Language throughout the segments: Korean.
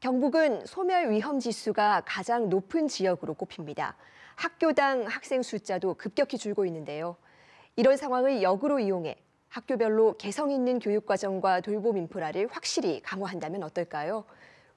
경북은 소멸 위험 지수가 가장 높은 지역으로 꼽힙니다. 학교당 학생 숫자도 급격히 줄고 있는데요. 이런 상황을 역으로 이용해 학교별로 개성 있는 교육과정과 돌봄 인프라를 확실히 강화한다면 어떨까요?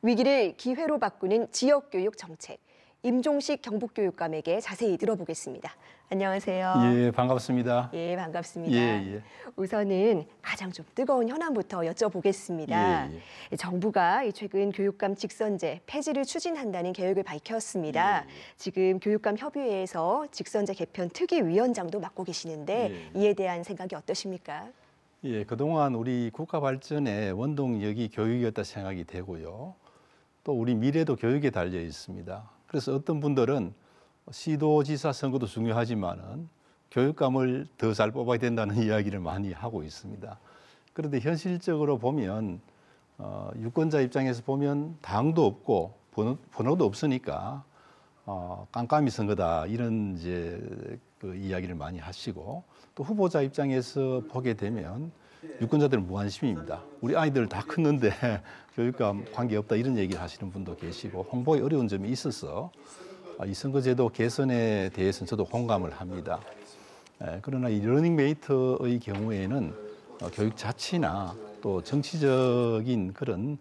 위기를 기회로 바꾸는 지역교육 정책. 임종식 경북교육감에게 자세히 들어보겠습니다. 안녕하세요. 예, 반갑습니다. 예, 반갑습니다. 예, 예. 우선은 가장 좀 뜨거운 현안부터 여쭤보겠습니다. 예, 예. 정부가 최근 교육감 직선제 폐지를 추진한다는 계획을 밝혔습니다. 예, 예. 지금 교육감 협의회에서 직선제 개편 특위위원장도 맡고 계시는데 예, 예. 이에 대한 생각이 어떠십니까? 예, 그동안 우리 국가 발전의 원동력이 교육이었다 생각이 되고요. 또 우리 미래도 교육에 달려 있습니다. 그래서 어떤 분들은 시도지사 선거도 중요하지만은 교육감을 더 잘 뽑아야 된다는 이야기를 많이 하고 있습니다. 그런데 현실적으로 보면 어, 유권자 입장에서 보면 당도 없고 번호, 도 없으니까 어, 깜깜이 선거다 이런 이제 그 이야기를 많이 하시고 또 후보자 입장에서 보게 되면 유권자들은 무관심입니다. 우리 아이들 다 컸는데 교육감 관계없다 이런 얘기를 하시는 분도 계시고 홍보에 어려운 점이 있어서 아, 이 선거제도 개선에 대해서는 저도 공감을 합니다. 예, 그러나 이러닝메이터의 경우에는 어, 교육 자체나 또 정치적인 그런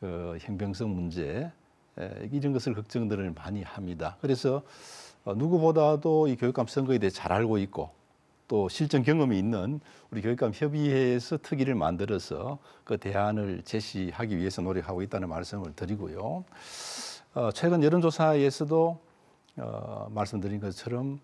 그 형평성 문제 이런 것을 걱정들을 많이 합니다. 그래서 어, 누구보다도 이 교육감 선거에 대해 잘 알고 있고 또 실전 경험이 있는 우리 교육감 협의회에서 특위를 만들어서 그 대안을 제시하기 위해서 노력하고 있다는 말씀을 드리고요. 어, 최근 여론조사에서도 어, 말씀드린 것처럼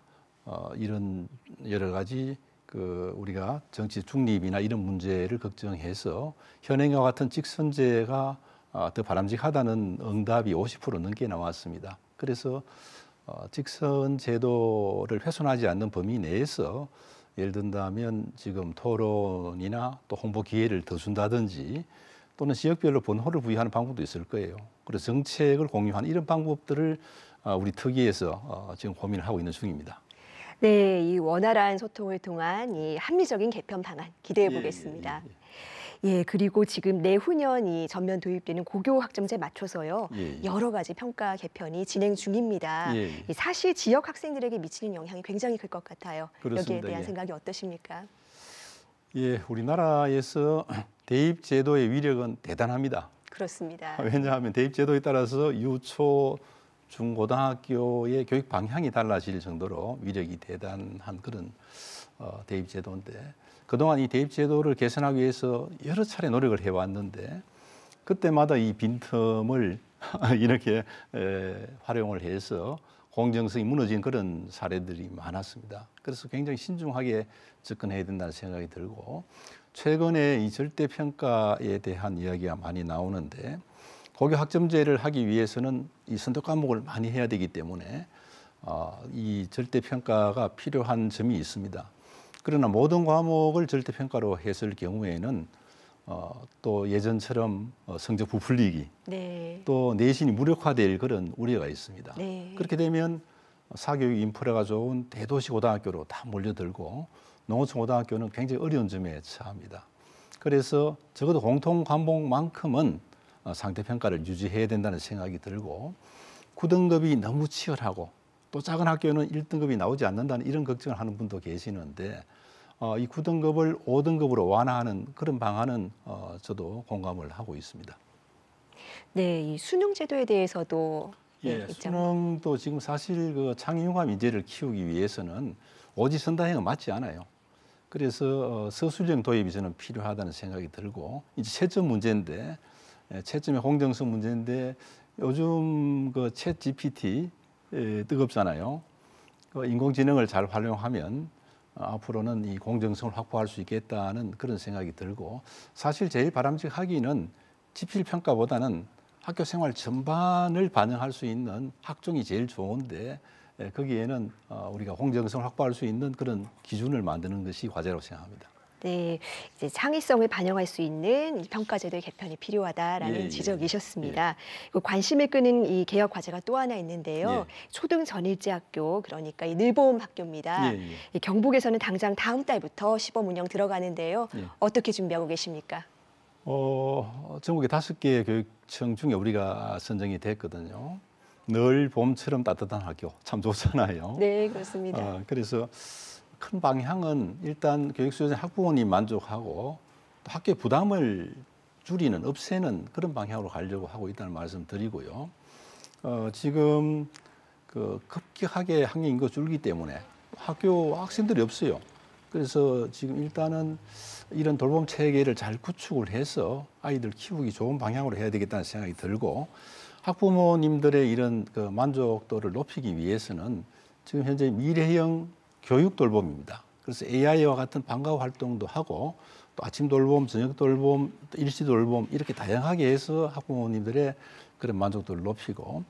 어, 이런 여러 가지 그 우리가 정치 중립이나 이런 문제를 걱정해서 현행과 같은 직선제가 어, 더 바람직하다는 응답이 50% 넘게 나왔습니다. 그래서 어, 직선 제도를 훼손하지 않는 범위 내에서 예를 든다면 지금 토론이나 또 홍보 기회를 더 준다든지 또는 지역별로 본호를 부여하는 방법도 있을 거예요. 그래서 정책을 공유하는 이런 방법들을 아, 우리 특위에서 어, 지금 고민을 하고 있는 중입니다. 네, 이 원활한 소통을 통한 이 합리적인 개편 방안 기대해 예, 예, 보겠습니다. 예, 예, 예. 예, 그리고 지금 내후년이 전면 도입되는 고교 학점제 맞춰서요. 예, 예, 여러 가지 평가 개편이 진행 중입니다. 예, 예. 사실 지역 학생들에게 미치는 영향이 굉장히 클 것 같아요. 그렇습니다. 여기에 대한 예. 생각이 어떠십니까? 예, 우리나라에서 대입 제도의 위력은 대단합니다. 그렇습니다. 왜냐하면 대입 제도에 따라서 유초 중고등학교의 교육 방향이 달라질 정도로 위력이 대단한 그런 어, 대입 제도인데 그동안 이 대입 제도를 개선하기 위해서 여러 차례 노력을 해왔는데 그때마다 이 빈틈을 이렇게 에, 활용을 해서 공정성이 무너진 그런 사례들이 많았습니다. 그래서 굉장히 신중하게 접근해야 된다는 생각이 들고 최근에 이 절대 평가에 대한 이야기가 많이 나오는데 고교 학점제를 하기 위해서는 이 선도 과목을 많이 해야 되기 때문에 어, 이 절대 평가가 필요한 점이 있습니다. 그러나 모든 과목을 절대평가로 했을 경우에는 어, 또 예전처럼 어, 성적 부풀리기 네. 또 내신이 무력화될 그런 우려가 있습니다. 네. 그렇게 되면 사교육 인프라가 좋은 대도시 고등학교로 다 몰려들고 농어촌 고등학교는 굉장히 어려운 점에 처합니다. 그래서 적어도 공통 과목만큼은 어, 상대평가를 유지해야 된다는 생각이 들고 9등급이 너무 치열하고 또 작은 학교는 1등급이 나오지 않는다는 이런 걱정을 하는 분도 계시는데 어, 이 9등급을 5등급으로 완화하는 그런 방안은 어, 저도 공감을 하고 있습니다. 네, 이 수능 제도에 대해서도 네, 예, 네, 수능도 지금 사실 그 창의용화 인재를 키우기 위해서는 오지 선다행은 맞지 않아요. 그래서 어, 서술형 도입이 저는 필요하다는 생각이 들고 이제 채점 문제인데 예, 채점의 공정성 문제인데 요즘 그 챗 GPT 뜨겁잖아요. 어, 인공지능을 잘 활용하면 어, 앞으로는 이 공정성을 확보할 수 있겠다는 그런 생각이 들고 사실 제일 바람직하기는 지필 평가보다는 학교 생활 전반을 반영할 수 있는 학종이 제일 좋은데 거기에는 어, 우리가 공정성을 확보할 수 있는 그런 기준을 만드는 것이 과제라고 생각합니다. 네, 이제 창의성을 반영할 수 있는 평가제도의 개편이 필요하다라는 예, 예. 지적이셨습니다. 예. 그 관심을 끄는 이 개혁 과제가 또 하나 있는데요. 예. 초등 전일제 학교 그러니까 이 늘보험 학교입니다. 예, 이 경북에서는 당장 다음 달부터 시범 운영 들어가는데요. 어떻게 준비하고 계십니까? 어, 전국에 다섯 개의 교육청 중에 우리가 선정이 됐거든요. 늘 봄처럼 따뜻한 학교 참 좋잖아요. 네, 그렇습니다. 어, 그래서 큰 방향은 일단 교육수요자 학부모님 만족하고 또 학교 부담을 줄이는 없애는 그런 방향으로 가려고 하고 있다는 말씀 드리고요. 어, 지금 그 급격하게 학년 인구 줄기 때문에 학교 학생들이 없어요. 그래서 지금 일단은 이런 돌봄 체계를 잘 구축을 해서 아이들 키우기 좋은 방향으로 해야 되겠다는 생각이 들고 학부모님들의 이런 그 만족도를 높이기 위해서는 지금 현재 미래형 교육 돌봄입니다. 그래서 AI와 같은 방과 후 활동도 하고 또 아침 돌봄, 저녁 돌봄, 일시 돌봄 이렇게 다양하게 해서 학부모님들의 그런 만족도를 높이고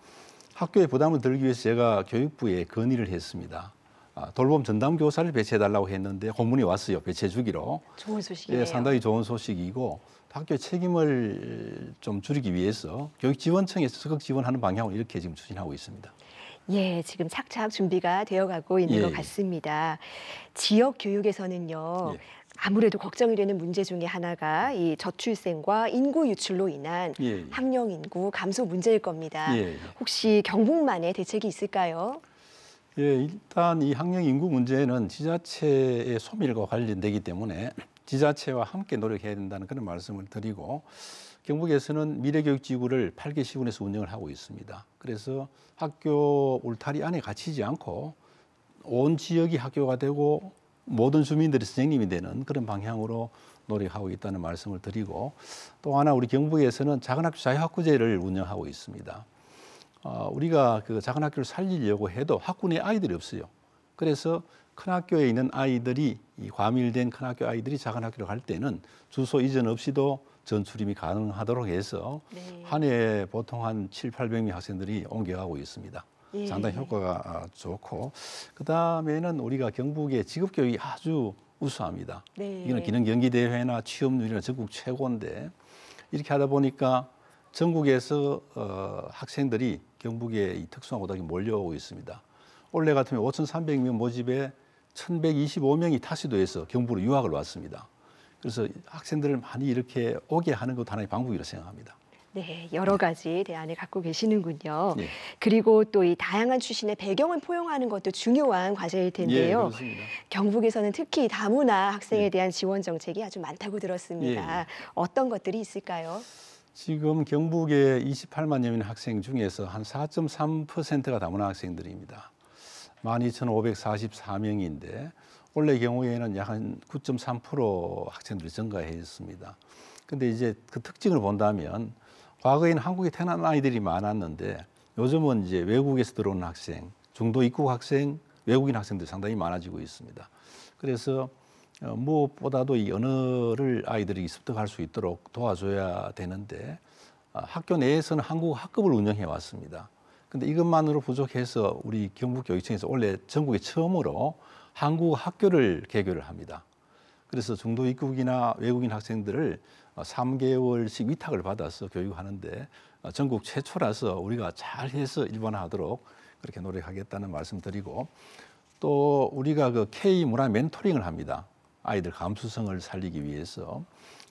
학교에 부담을 덜기 위해서 제가 교육부에 건의를 했습니다. 아, 돌봄 전담 교사를 배치해 달라고 했는데 공문이 왔어요. 배치해 주기로. 좋은 소식이에요. 예, 상당히 좋은 소식이고 학교 책임을 좀 줄이기 위해서 교육지원청에서 적극 지원하는 방향으로 이렇게 지금 추진하고 있습니다. 예, 지금 착착 준비가 되어가고 있는 예. 것 같습니다. 지역 교육에서는요. 예. 아무래도 걱정이 되는 문제 중에 하나가 이 저출생과 인구 유출로 인한 예. 예. 학령 인구 감소 문제일 겁니다. 예, 예. 혹시 경북만의 대책이 있을까요? 예, 일단 이 학령 인구 문제는 지자체의 소밀과 관련되기 때문에 지자체와 함께 노력해야 된다는 그런 말씀을 드리고 경북에서는 미래교육지구를 8개 시군에서 운영을 하고 있습니다. 그래서 학교 울타리 안에 갇히지 않고 온 지역이 학교가 되고 모든 주민들이 선생님이 되는 그런 방향으로 노력하고 있다는 말씀을 드리고 또 하나 우리 경북에서는 작은 학교 자유학구제를 운영하고 있습니다. 어, 우리가 그 작은 학교를 살리려고 해도 학군에 아이들이 없어요. 그래서 큰 학교에 있는 아이들이 이 과밀된 큰 학교 아이들이 작은 학교로 갈 때는 주소 이전 없이도 전출임이 가능하도록 해서 네. 한 해에 보통 한 7, 800명 학생들이 옮겨가고 있습니다. 예. 상당히 효과가 아, 좋고 그다음에는 우리가 경북의 직업 교육이 아주 우수합니다. 네. 이거는 기능 경기 대회나 취업률이나 전국 최고인데 이렇게 하다 보니까 전국에서 어, 학생들이 경북의 이 특수한 고등학교 에 몰려오고 있습니다. 올해 같으면 5,300명 모집에 1125명이 타시도에서 경부로 유학을 왔습니다. 그래서 학생들을 많이 이렇게 오게 하는 것도 하나의 방법이라고 생각합니다. 네, 여러 네. 가지 대안을 갖고 계시는군요. 예. 그리고 또 이 다양한 출신의 배경을 포용하는 것도 중요한 과제일 예, 텐데요. 예, 경북에서는 특히 다문화 학생에 예. 대한 지원 정책이 아주 많다고 들었습니다. 예, 예. 어떤 것들이 있을까요? 지금 경북의 28만여 명 학생 중에서 한 4.3%가 다문화 학생들입니다. 12,544명인데 원래 경우에는 약 한 9.3% 학생들이 증가해 있습니다. 근데 이제 그 특징을 본다면 과거에는 한국에 태어난 아이들이 많았는데 요즘은 이제 외국에서 들어온 학생, 중도 입국 학생, 외국인 학생들 상당히 많아지고 있습니다. 그래서 어, 무엇보다도 이 언어를 아이들이 습득할 수 있도록 도와줘야 되는데 어, 학교 내에서는 한국 학급을 운영해 왔습니다. 근데 이것만으로 부족해서 우리 경북교육청에서 원래 전국에 처음으로 한국 학교를 개교를 합니다. 그래서 중도 입국이나 외국인 학생들을 3개월씩 어, 위탁을 받아서 교육하는데 어, 전국 최초라서 우리가 잘해서 일반화하도록 그렇게 노력하겠다는 말씀드리고 또 우리가 그 K 문화 멘토링을 합니다. 아이들 감수성을 살리기 위해서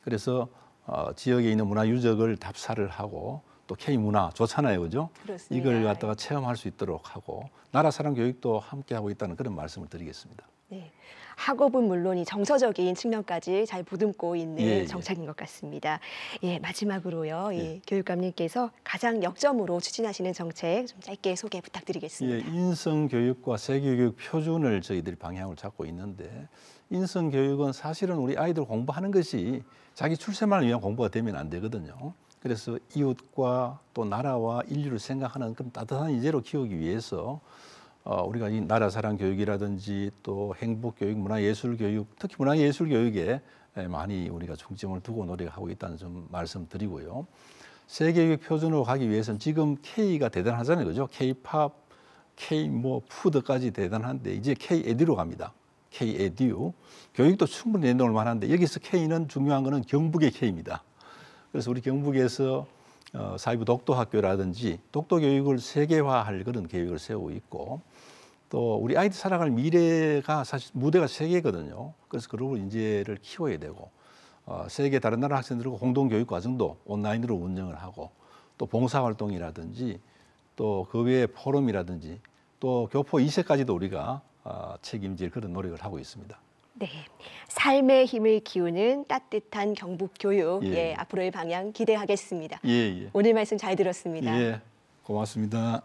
그래서 어, 지역에 있는 문화 유적을 답사를 하고 또 K 문화 좋잖아요, 그죠? 그렇습니다. 이걸 갖다가 체험할 수 있도록 하고 나라 사랑 교육도 함께 하고 있다는 그런 말씀을 드리겠습니다. 네. 학업은 물론 이 정서적인 측면까지 잘 보듬고 있는 예, 예. 정책인 예. 것 같습니다. 예, 마지막으로요. 예. 예, 교육감님께서 가장 역점으로 추진하시는 정책 좀 짧게 소개 부탁드리겠습니다. 예, 인성 교육과 세계 교육 표준을 저희들이 방향을 잡고 있는데 인성 교육은 사실은 우리 아이들 공부하는 것이 자기 출세만을 위한 공부가 되면 안 되거든요. 그래서 이웃과 또 나라와 인류를 생각하는 그런 따뜻한 인재로 키우기 위해서 어, 우리가 이 나라 사랑 교육이라든지 또 행복 교육, 문화 예술 교육, 특히 문화 예술 교육에 많이 우리가 중점을 두고 노력하고 있다는 좀 말씀드리고요. 세계 의 표준으로 가기 위해서는 지금 K가 대단하잖아요, 그죠? K-팝, K 뭐 푸드까지 대단한데 이제 K 에듀로 갑니다. K 에듀 교육도 충분히 내놓을 만한데 여기서 K는 중요한 거는 경북의 K입니다. 그래서 우리 경북에서 어, 사이부 독도 학교라든지 독도 교육을 세계화할 그런 계획을 세우고 있고 또 우리 아이들 살아갈 미래가 사실 무대가 세계거든요. 그래서 그로벌 인재를 키워야 되고 어, 세계 다른 나라 학생들과 공동 교육 과정도 온라인으로 운영을 하고 또 봉사 활동이라든지 또 그 외에 포럼이라든지 또 교포 이세까지도 우리가 어, 책임질 그런 노력을 하고 있습니다. 네. 삶의 힘을 키우는 따뜻한 경북 교육. 예. 예, 앞으로의 방향 기대하겠습니다. 예, 예. 오늘 말씀 잘 들었습니다. 예. 고맙습니다.